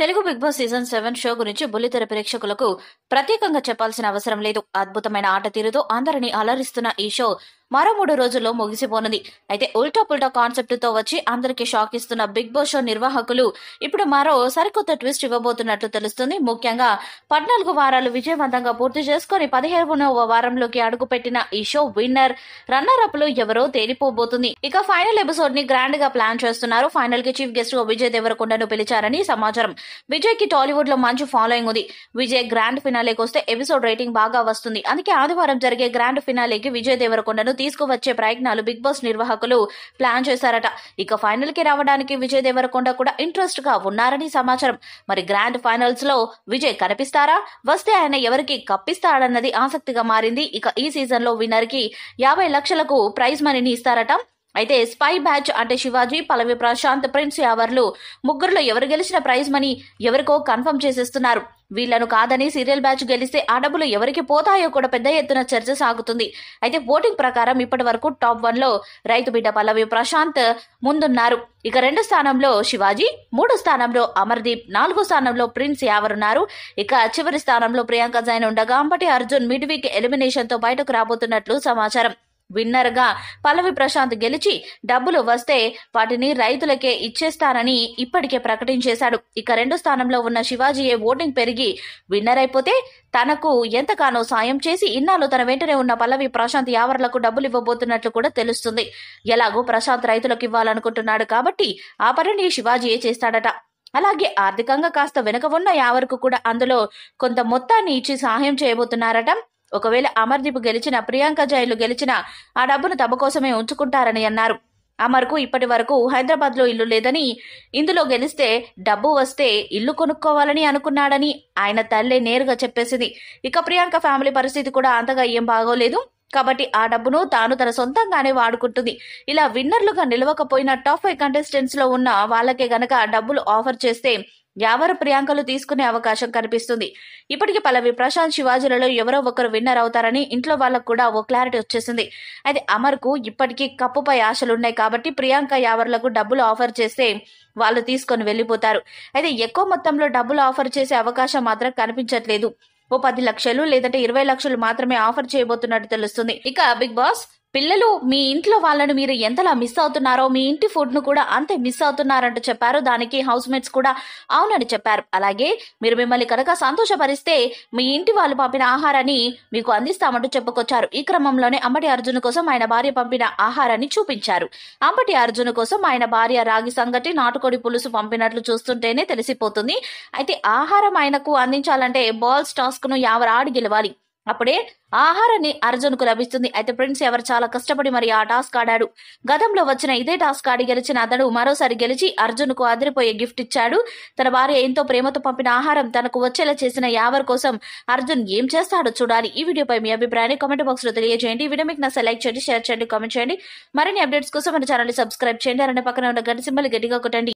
Telugu big boss season seven show గురించి బుల్లితెర ప్రేక్షకులకు ప్రత్యేకంగా చెప్పాల్సిన అవసరం లేదు అద్భుతమైన ఆట తీరుతో అందరినీ అలరిస్తున్న ఈ షో మరో మూడు రోజుల్లో ముగిసిపోనుంది అయితే ఉల్టా పుల్టా కాన్సెప్ట్ తో వచ్చి అందరికీ షాక్ ఇస్తున్న బిగ్ బాస్ షో నిర్వాహకులు ఇప్పుడు మరో సరికొత్త ట్విస్ట్ ఇవ్వబోతున్నట్లు తెలుస్తుంది ముఖ్యంగా పద్నాలుగు వారాలు విజయవంతంగా పూర్తి చేసుకుని పదిహేనవ వారంలోకి అడుగుపెట్టిన ఈ షో విన్నర్ రన్నర్ అప్ లో ఎవరో తేలిపోబోతుంది ఇక ఫైనల్ ఎపిసోడ్ ని గ్రాండ్ గా ప్లాన్ చేస్తున్నారు ఫైనల్ కి చీఫ్ గెస్ట్ గా విజయ్ దేవరకొండను పిలిచారని సమాచారం విజయ్ కి టాలీవుడ్ లో మంచి ఫాలోయింగ్ ఉంది విజయ్ గ్రాండ్ ఫినాలేకి వస్తే ఎపిసోడ్ రేటింగ్ బాగా వస్తుంది అందుకే ఆదివారం జరిగే గ్రాండ్ ఫినాలేకి విజయ్ దేవరకొండను తీసుకువచ్చే ప్రయత్నాలు బిగ్ బాస్ నిర్వాహకులు ప్లాన్ చేశారట ఇక ఫైనల్ కి రావడానికి విజయ్ దేవరకొండ కూడా ఇంట్రెస్ట్ గా ఉన్నారని సమాచారం మరి గ్రాండ్ ఫైనల్స్ లో విజయ్ కనిపిస్తారా వస్తే ఆయన ఎవరికి కప్పిస్తాడన్నది ఆసక్తిగా మారింది ఇక ఈ సీజన్ లో విన్నర్ కి యాభై లక్షలకు ప్రైజ్ మనీని ఇస్తారట అయితే స్పై బ్యాచ్ అంటే శివాజీ పలవి ప్రశాంత్ ప్రిన్స్ యావర్లు ముగ్గురులో ఎవరు గెలిచిన ప్రైజ్ మనీ ఎవరికో కన్ఫర్మ్ చేసేస్తున్నారు వీళ్లను కాదని సీరియల్ బ్యాచ్ గెలిస్తే ఆ డబ్బులు ఎవరికి పోతాయో కూడా పెద్ద ఎత్తున చర్చ సాగుతుంది అయితే ఓటింగ్ ప్రకారం ఇప్పటి వరకు టాప్ వన్ లో రైతు బిడ్డ పల్లవి ప్రశాంత్ ముందున్నారు ఇక రెండు స్థానంలో శివాజీ మూడు స్థానంలో అమర్దీప్ నాలుగో స్థానంలో ప్రిన్స్ యావరున్నారు ఇక చివరి స్థానంలో ప్రియాంక జైన్ ఉండగా Ambati Arjun mid week elimination తో బయటకు రాబోతున్నట్లు సమాచారం విన్నర్గా పల్లవి ప్రశాంత్ గెలిచి డబ్బులు వస్తే వాటిని రైతులకే ఇచ్చేస్తానని ఇప్పటికే ప్రకటించేశాడు ఇక రెండు స్థానంలో ఉన్న శివాజీయే ఓటింగ్ పెరిగి విన్నర్ అయిపోతే తనకు ఎంతగానో సాయం చేసి ఇన్నాళ్ళు తన వెంటనే ఉన్న పల్లవి ప్రశాంత్ యావర్లకు డబ్బులు ఇవ్వబోతున్నట్లు కూడా తెలుస్తుంది ఎలాగో ప్రశాంత్ రైతులకు ఇవ్వాలనుకుంటున్నాడు కాబట్టి ఆ పనిని శివాజీయే చేస్తాడట అలాగే ఆర్థికంగా కాస్త వెనుక ఉన్న యావరకు కూడా అందులో కొంత మొత్తాన్ని ఇచ్చి సహాయం చేయబోతున్నారట ఒకవేళ అమర్దీప్ గెలిచిన ప్రియాంక జైలు గెలిచిన ఆ డబ్బును తమ కోసమే ఉంచుకుంటారని అన్నారు అమర్కు ఇప్పటి వరకు హైదరాబాద్లో ఇల్లు లేదని ఇందులో గెలిస్తే డబ్బు వస్తే ఇల్లు కొనుక్కోవాలని అనుకున్నాడని ఆయన తల్లే నేరుగా చెప్పేసింది ఇక ప్రియాంక ఫ్యామిలీ పరిస్థితి కూడా అంతగా ఏం బాగోలేదు కాబట్టి ఆ డబ్బును తాను తన సొంతంగానే వాడుకుంటుంది ఇలా విన్నర్లుగా నిలవకపోయిన టాప్ ఫైవ్ కంటెస్టెంట్స్ లో ఉన్న వాళ్ళకే గనక డబ్బులు ఆఫర్ చేస్తే యావరు ప్రియాంకలు తీసుకునే అవకాశం కనిపిస్తుంది ఇప్పటికి పలవి ప్రశాంత్ శివాజీలలో ఎవరో ఒకరు విన్నర్ అవుతారని ఇంట్లో వాళ్ళకు కూడా ఓ క్లారిటీ వచ్చేసింది అయితే అమర్కు ఇప్పటికీ కప్పుపై ఆశలున్నాయి కాబట్టి ప్రియాంక యావర్లకు డబ్బులు ఆఫర్ చేస్తే వాళ్ళు తీసుకొని వెళ్ళిపోతారు అయితే ఎక్కువ మొత్తంలో డబ్బులు ఆఫర్ చేసే అవకాశం మాత్రం కనిపించట్లేదు ఓ పది లక్షలు లేదంటే ఇరవై లక్షలు మాత్రమే ఆఫర్ చేయబోతున్నట్టు తెలుస్తుంది ఇక బిగ్ బాస్ పిల్లలు మీ ఇంట్లో వాళ్ళను మీరు ఎంతలా మిస్ అవుతున్నారో మీ ఇంటి ఫుడ్ ను కూడా అంతే మిస్ అవుతున్నారంటూ చెప్పారు దానికి హౌస్ మేట్స్ కూడా అవునని చెప్పారు అలాగే మీరు మిమ్మల్ని కనుక సంతోషపరిస్తే మీ ఇంటి వాళ్ళు పంపిన ఆహారాన్ని మీకు అందిస్తామంటూ చెప్పుకొచ్చారు ఈ క్రమంలోనే అంబటి అర్జున్ కోసం ఆయన భార్య పంపిన ఆహారాన్ని చూపించారు అంబటి అర్జున్ కోసం ఆయన భార్య రాగి సంగటి నాటుకోడి పులుసు పంపినట్లు చూస్తుంటేనే తెలిసిపోతుంది అయితే ఆహారం ఆయనకు అందించాలంటే బాల్స్ టాస్క్ ను ఆడి గెలవాలి అప్పుడే ఆహారాన్ని అర్జున్కు లభిస్తుంది అయితే ప్రిన్స్ ఎవరు చాలా కష్టపడి మరి ఆ టాస్క్ ఆడాడు గతంలో వచ్చిన ఇదే టాస్క్ ఆడి గెలిచిన అతడు మరోసారి గెలిచి అర్జున్కు అదిరిపోయే గిఫ్ట్ ఇచ్చాడు తన భార్య ఎంతో ప్రేమతో పంపిన ఆహారం తనకు వచ్చేలా చేసిన యావర్ కోసం అర్జున్ ఏం చేస్తాడో చూడాలి ఈ వీడియోపై మీ అభిప్రాయాన్ని కామెంట్ బాక్స్ లో తెలియజేయండి వీడియో మీకు నా లైక్ చేయండి షేర్ చేయండి కామెంట్ చేయండి మరిన్ని అప్డేట్స్ కోసం మన ఛానల్ సబ్స్క్రైబ్ చేయండి అలానే పక్కన ఉన్న గడ్డి సింబల్ గట్టిగా కొట్టండి